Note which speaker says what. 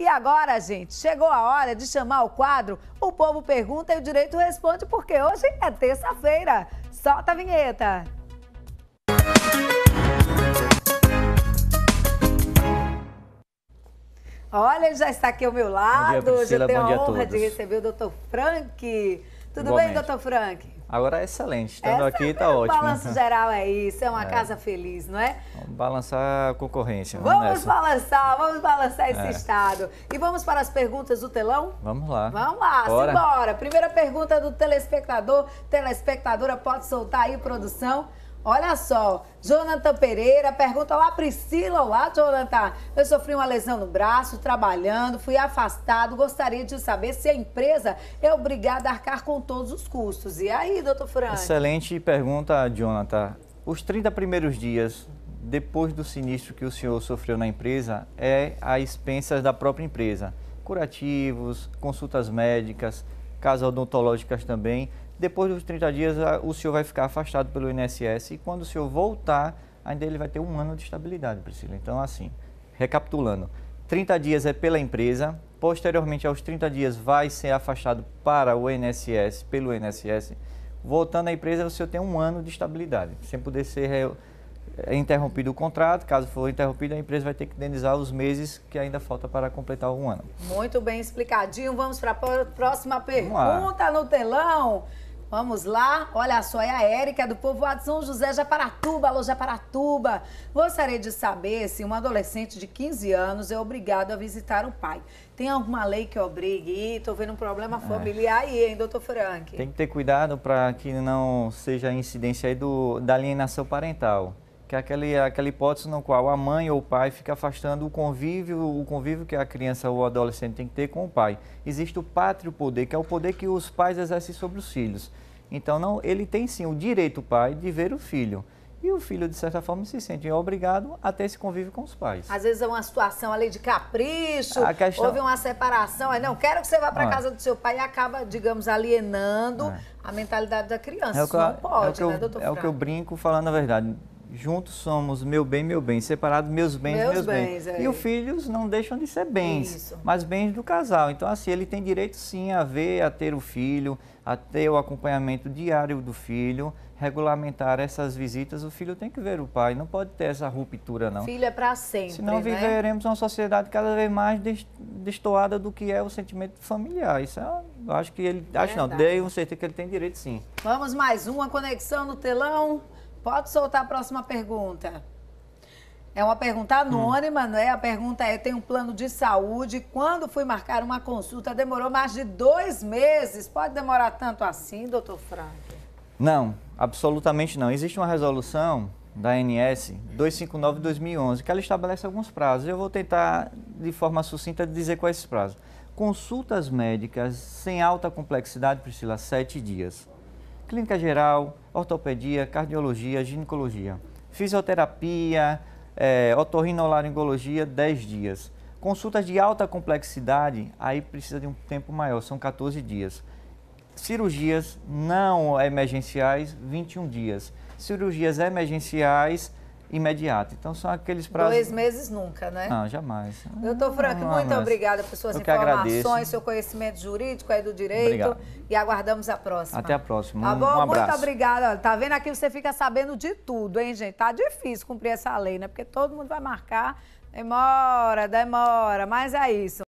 Speaker 1: E agora, gente, chegou a hora de chamar o quadro O Povo Pergunta e o Direito Responde, porque hoje é terça-feira. Solta a vinheta! Olha, já está aqui ao meu lado. Bom dia, Priscila, Hoje eu tenho a honra de receber o doutor Frank. Tudo Igualmente. bem, doutor Frank?
Speaker 2: Agora é excelente. Tá Estando Essa, aqui está é ótimo. O balanço
Speaker 1: geral é isso, é uma é. casa feliz, não é?
Speaker 2: Vamos balançar a concorrência. Vamos, vamos
Speaker 1: balançar, vamos balançar esse é. estado. E vamos para as perguntas do telão?
Speaker 2: Vamos lá. Vamos lá, Bora. simbora.
Speaker 1: Primeira pergunta do telespectador. Telespectadora, pode soltar aí, produção. Olha só, Jonathan Pereira pergunta lá, Priscila, olá, Jonathan. Eu sofri uma lesão no braço, trabalhando, fui afastado. Gostaria de saber se a empresa é obrigada a arcar com todos os custos. E aí, doutor Fran?
Speaker 2: Excelente pergunta, Jonathan. Os 30 primeiros dias depois do sinistro que o senhor sofreu na empresa é a expensas da própria empresa. Curativos, consultas médicas, casas odontológicas também. Depois dos 30 dias, o senhor vai ficar afastado pelo INSS e quando o senhor voltar, ainda ele vai ter um ano de estabilidade, Priscila. Então, assim, recapitulando, 30 dias é pela empresa, posteriormente aos 30 dias vai ser afastado para o INSS, pelo INSS. Voltando à empresa, o senhor tem um ano de estabilidade, sem poder ser é interrompido o contrato, caso for interrompido, a empresa vai ter que indenizar os meses que ainda falta para completar um ano.
Speaker 1: Muito bem explicadinho. Vamos para a próxima pergunta no telão. Vamos lá, olha só, é a Érica do povoado São José, Japaratuba. Alô, Japaratuba. Gostaria de saber se um adolescente de 15 anos é obrigado a visitar o pai. Tem alguma lei que obrigue? Estou vendo um problema é. familiar aí, hein, doutor Frank? Tem
Speaker 2: que ter cuidado para que não seja incidência aí do, da alienação parental que é aquele, aquela hipótese no qual a mãe ou o pai fica afastando o convívio, o convívio que a criança ou o adolescente tem que ter com o pai. Existe o pátrio poder, que é o poder que os pais exercem sobre os filhos. Então, não, ele tem sim o direito, o pai, de ver o filho. E o filho, de certa forma, se sente obrigado a ter esse convívio com os pais.
Speaker 1: Às vezes é uma situação ali de capricho, questão... houve uma separação, aí é, não, quero que você vá para ah. casa do seu pai e acaba, digamos, alienando ah. a mentalidade da criança. É Isso não é pode, é né, doutor É o que eu
Speaker 2: brinco falando a verdade Juntos somos meu bem, meu bem. Separados, meus bens, meus, meus bens. bens. É. E os filhos não deixam de ser bens, Isso. mas bens do casal. Então, assim, ele tem direito sim a ver, a ter o filho, a ter o acompanhamento diário do filho, regulamentar essas visitas. O filho tem que ver o pai, não pode ter essa ruptura, não. Filho é para sempre. Senão né? viveremos uma sociedade cada vez mais destoada do que é o sentimento familiar. Isso é, eu acho que ele. Verdade. Acho não, dei um certeza que ele tem direito sim.
Speaker 1: Vamos mais uma conexão no telão. Pode soltar a próxima pergunta. É uma pergunta hum. anônima, hum. né? A pergunta é: tem um plano de saúde? Quando fui marcar uma consulta, demorou mais de dois meses. Pode demorar tanto assim, doutor Franco?
Speaker 2: Não, absolutamente não. Existe uma resolução da ANS 259-2011 que ela estabelece alguns prazos. Eu vou tentar, de forma sucinta, dizer quais esses prazos. Consultas médicas sem alta complexidade, Priscila, sete dias clínica geral, ortopedia, cardiologia, ginecologia, fisioterapia, é, otorrinolaringologia, 10 dias. Consultas de alta complexidade, aí precisa de um tempo maior, são 14 dias. Cirurgias não emergenciais, 21 dias. Cirurgias emergenciais, imediato. Então são aqueles prazos. Dois
Speaker 1: meses nunca, né? Não, jamais. Doutor Frank, não, muito obrigada por suas informações, seu conhecimento jurídico aí do direito. Obrigado. E aguardamos a próxima. Até a
Speaker 2: próxima. Tá bom? Um abraço. Muito
Speaker 1: obrigada. Tá vendo aqui você fica sabendo de tudo, hein, gente? Tá difícil cumprir essa lei, né? Porque todo mundo vai marcar. Demora, demora, mas é isso.